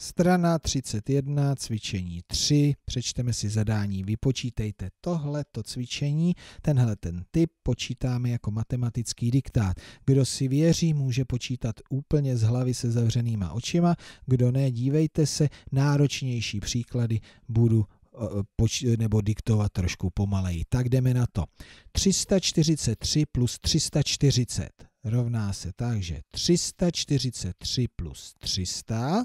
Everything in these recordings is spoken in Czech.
Strana 31, cvičení 3, přečteme si zadání, vypočítejte tohleto cvičení, tenhle ten typ počítáme jako matematický diktát. Kdo si věří, může počítat úplně z hlavy se zavřenýma očima, kdo ne, dívejte se, náročnější příklady budu eh, eh, nebo diktovat trošku pomaleji. Tak jdeme na to. 343 plus 340 rovná se tak, že 343 plus 300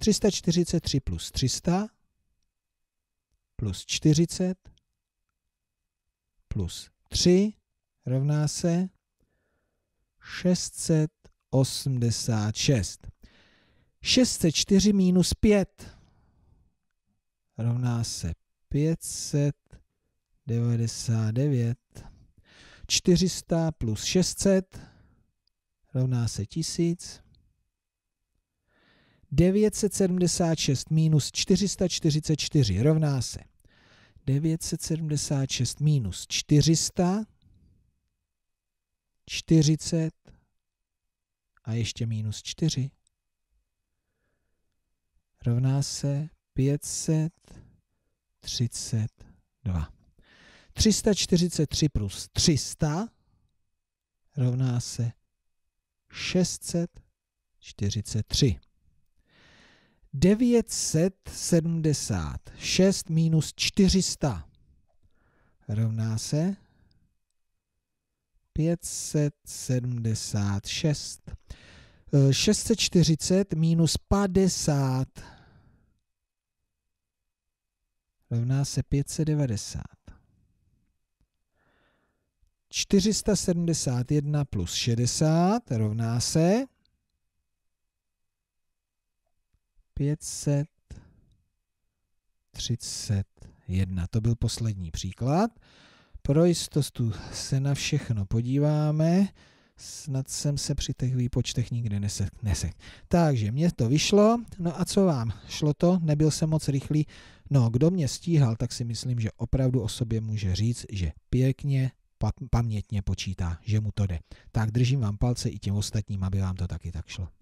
343 plus 300 plus 40 plus 3 rovná se 686. 604 minus 5 rovná se 599. 400 plus 600 rovná se 1000. 976 minus 444 rovná se 976 minus 400, 40 a ještě minus 4 rovná se 532. 343 plus 300 rovná se 643. 976 minus 400 rovná se 576. 640 minus 50 rovná se 590. 471 plus 60 rovná se 531. To byl poslední příklad. Pro jistotu se na všechno podíváme. Snad jsem se při těch výpočtech nikdy nesek. nesek. Takže mě to vyšlo. No a co vám? Šlo to? Nebyl jsem moc rychlý. No, kdo mě stíhal, tak si myslím, že opravdu o sobě může říct, že pěkně pamětně počítá, že mu to jde. Tak držím vám palce i těm ostatním, aby vám to taky tak šlo.